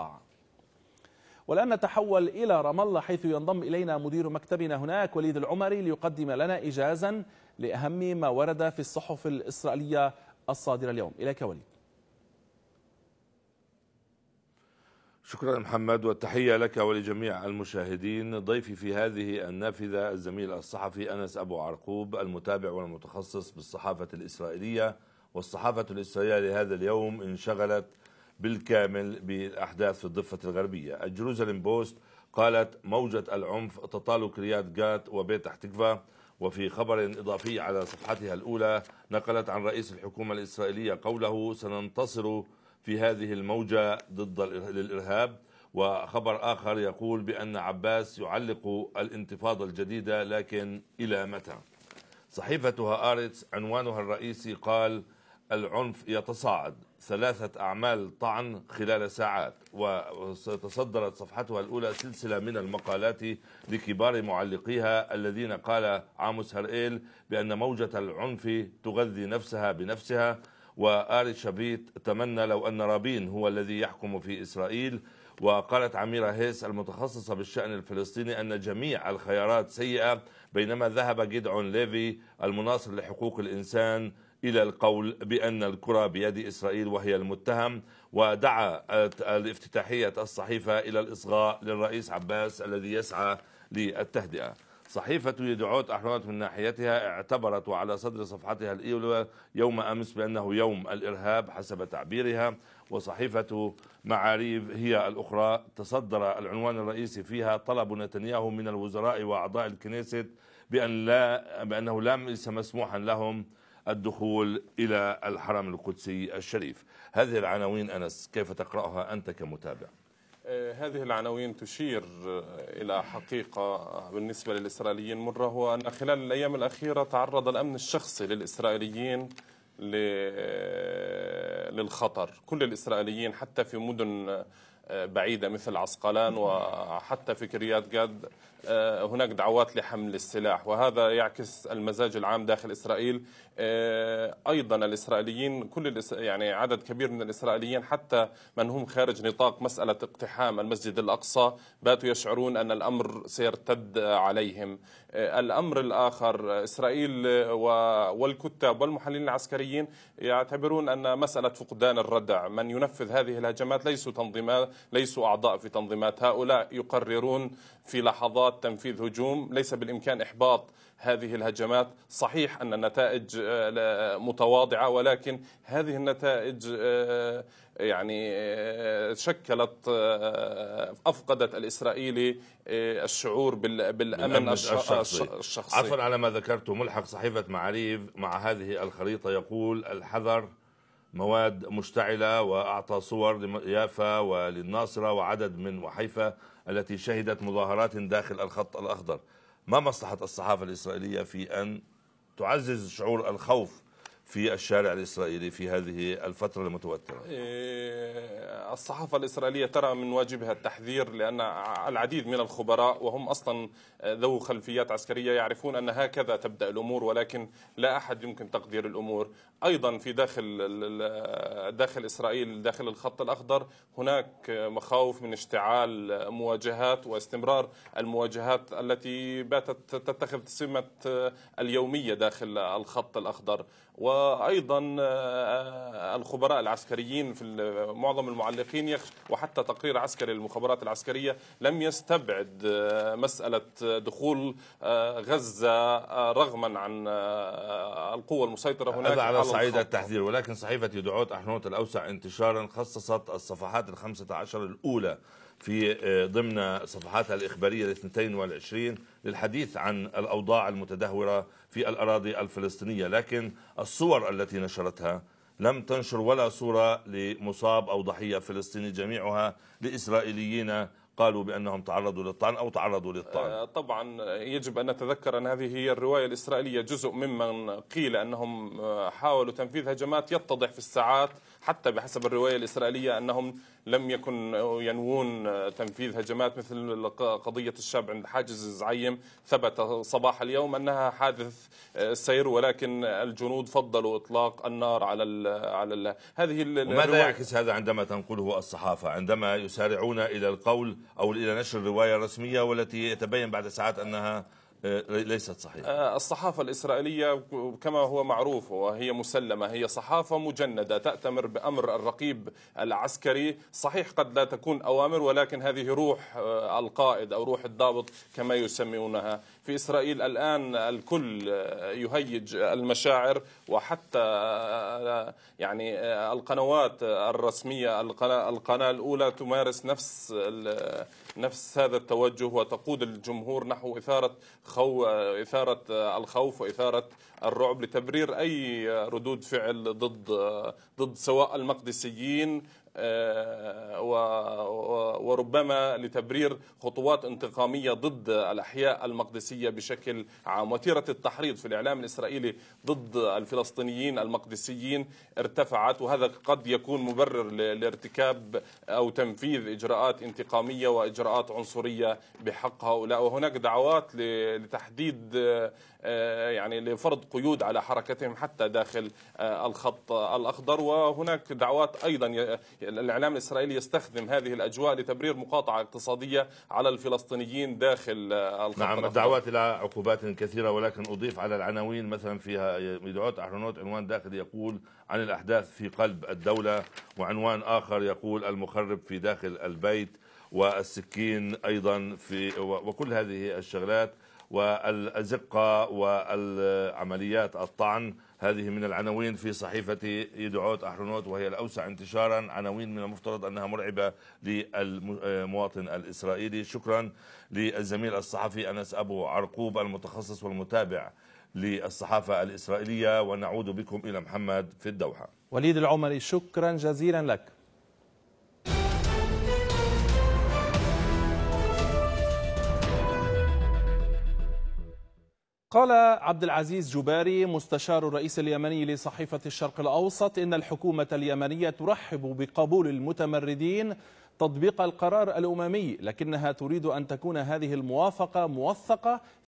آه. والآن نتحول إلى رام الله حيث ينضم إلينا مدير مكتبنا هناك وليد العمري ليقدم لنا إجازا لأهم ما ورد في الصحف الإسرائيلية الصادرة اليوم إليك وليد شكرا محمد والتحية لك ولجميع المشاهدين ضيفي في هذه النافذة الزميل الصحفي أنس أبو عرقوب المتابع والمتخصص بالصحافة الإسرائيلية والصحافة الإسرائيلية لهذا اليوم انشغلت بالكامل بالأحداث في الضفة الغربية الجروزالم بوست قالت موجة العنف تطال كريات جات وبيت احتكفا وفي خبر إضافي على صفحتها الأولى نقلت عن رئيس الحكومة الإسرائيلية قوله سننتصر في هذه الموجة ضد الإرهاب وخبر آخر يقول بأن عباس يعلق الانتفاضة الجديدة لكن إلى متى صحيفتها آرتس عنوانها الرئيسي قال العنف يتصاعد ثلاثة أعمال طعن خلال ساعات وتصدرت صفحتها الأولى سلسلة من المقالات لكبار معلقيها الذين قال عاموس هرئيل بأن موجة العنف تغذي نفسها بنفسها وآري شبيت تمنى لو أن رابين هو الذي يحكم في إسرائيل وقالت عميرة هيس المتخصصة بالشأن الفلسطيني أن جميع الخيارات سيئة بينما ذهب جيدعون ليفي المناصر لحقوق الإنسان إلى القول بأن الكرة بيد إسرائيل وهي المتهم ودعا الافتتاحية الصحيفة إلى الإصغاء للرئيس عباس الذي يسعى للتهدئة صحيفة يدعوت أحرمت من ناحيتها اعتبرت وعلى صدر صفحتها الأولى يوم أمس بأنه يوم الإرهاب حسب تعبيرها وصحيفة معاريف هي الأخرى تصدر العنوان الرئيسي فيها طلب نتنياهو من الوزراء وأعضاء الكنيست بأن لا بأنه ليس مسموحا لهم الدخول إلى الحرم القدسي الشريف هذه العناوين أنس كيف تقرأها أنت كمتابع؟ آه، هذه العناوين تشير آه، إلى حقيقة بالنسبة للإسرائيليين مرة هو أن خلال الأيام الأخيرة تعرض الأمن الشخصي للإسرائيليين آه، للخطر كل الإسرائيليين حتى في مدن بعيدة مثل عسقلان وحتى في كريات جاد آه، هناك دعوات لحمل السلاح وهذا يعكس المزاج العام داخل إسرائيل آه، أيضا الإسرائيليين كل يعني عدد كبير من الإسرائيليين حتى من هم خارج نطاق مسألة اقتحام المسجد الأقصى باتوا يشعرون أن الأمر سيرتد عليهم آه، الأمر الآخر إسرائيل والكتاب والمحللين العسكريين يعتبرون أن مسألة فقدان الردع من ينفذ هذه الهجمات ليسوا تنظيمات ليسوا أعضاء في تنظيمات هؤلاء يقررون في لحظات تنفيذ هجوم ليس بالإمكان إحباط هذه الهجمات صحيح أن النتائج آه، متواضعة ولكن هذه النتائج آه، يعني آه، شكلت أفقدت الإسرائيلي الشعور بالأمن الشخصي, الشخصي. عفوا على ما ذكرته ملحق صحيفة معاريف مع هذه الخريطة يقول الحذر مواد مشتعلة وأعطى صور ليافا وللناصرة وعدد من وحيفا التي شهدت مظاهرات داخل الخط الأخضر ما مصلحة الصحافة الإسرائيلية في أن تعزز شعور الخوف في الشارع الإسرائيلي في هذه الفترة المتوترة إيه، الصحافة الإسرائيلية ترى من واجبها التحذير لأن العديد من الخبراء وهم أصلا ذو خلفيات عسكرية يعرفون أن هكذا تبدأ الأمور ولكن لا أحد يمكن تقدير الأمور أيضا في داخل داخل إسرائيل داخل الخط الأخضر هناك مخاوف من اشتعال مواجهات واستمرار المواجهات التي باتت تتخذ سمة اليومية داخل الخط الأخضر و وايضا آه، الخبراء العسكريين في معظم المعلقين وحتى تقرير عسكري للمخابرات العسكريه لم يستبعد آه، مساله دخول آه، غزه رغما عن القوة المسيطرة هناك هذا على صعيد التحذير ولكن صحيفة يدعوت أحنوت الأوسع انتشارا خصصت الصفحات ال15 الأولى في آه، ضمن صفحاتها الإخبارية 22 للحديث عن الأوضاع المتدهورة في الأراضي الفلسطينية لكن الصور التي نشرتها لم تنشر ولا صورة لمصاب أو ضحية فلسطيني جميعها لإسرائيليين قالوا بأنهم تعرضوا للطعن أو تعرضوا للطعن آه، طبعا يجب أن نتذكر أن هذه هي الرواية الإسرائيلية جزء ممن قيل أنهم آه، حاولوا تنفيذ هجمات يتضح في الساعات حتى بحسب الرواية الإسرائيلية أنهم لم يكن ينوون تنفيذ هجمات مثل قضية الشاب عند حاجز الزعيم ثبت صباح اليوم أنها حادث سير ولكن الجنود فضلوا إطلاق النار على الـ على ال هذه ماذا يعكس هذا عندما تنقله الصحافة عندما يسارعون إلى القول أو إلى نشر الرواية الرسمية والتي يتبين بعد ساعات أنها آه، ليست صحيحة آه، الصحافة الإسرائيلية كما هو معروف وهي مسلمة هي صحافة مجندة تأتمر بأمر الرقيب العسكري صحيح قد لا تكون أوامر ولكن هذه روح آه، القائد أو روح الضابط كما يسمونها في إسرائيل الآن الكل يهيج المشاعر وحتى يعني القنوات الرسمية القناة الأولى تمارس نفس نفس هذا التوجه وتقود الجمهور نحو إثارة خو... إثارة الخوف وإثارة الرعب لتبرير أي ردود فعل ضد ضد سواء المقدسيين آه، وربما لتبرير خطوات انتقامية ضد الأحياء المقدسية بشكل عام وتيرة التحريض في الإعلام الإسرائيلي ضد الفلسطينيين المقدسيين ارتفعت وهذا قد يكون مبرر لارتكاب أو تنفيذ إجراءات انتقامية وإجراءات عنصرية بحق هؤلاء وهناك دعوات لتحديد آه، يعني لفرض قيود على حركتهم حتى داخل آه، الخط الأخضر وهناك دعوات أيضا الإعلام الإسرائيلي يستخدم هذه الأجواء لتبرير مقاطعة اقتصادية على الفلسطينيين داخل آه، الخط نعم الأخضر. إلى عقوبات كثيرة ولكن أضيف على العناوين مثلا فيها مدعوات أحرنوت عنوان داخلي يقول عن الأحداث في قلب الدولة وعنوان آخر يقول المخرب في داخل البيت والسكين أيضا في وكل هذه الشغلات والأزقة والعمليات الطعن هذه من العناوين في صحيفة يدعوت أحرنوت وهي الأوسع انتشارا عناوين من المفترض أنها مرعبة للمواطن الإسرائيلي شكرا للزميل الصحفي أنس أبو عرقوب المتخصص والمتابع للصحافة الإسرائيلية ونعود بكم إلى محمد في الدوحة وليد العمري شكرا جزيلا لك قال عبد العزيز جباري مستشار الرئيس اليمني لصحيفة الشرق الأوسط إن الحكومة اليمنية ترحب بقبول المتمردين تطبيق القرار الأممي لكنها تريد أن تكون هذه الموافقة موثقة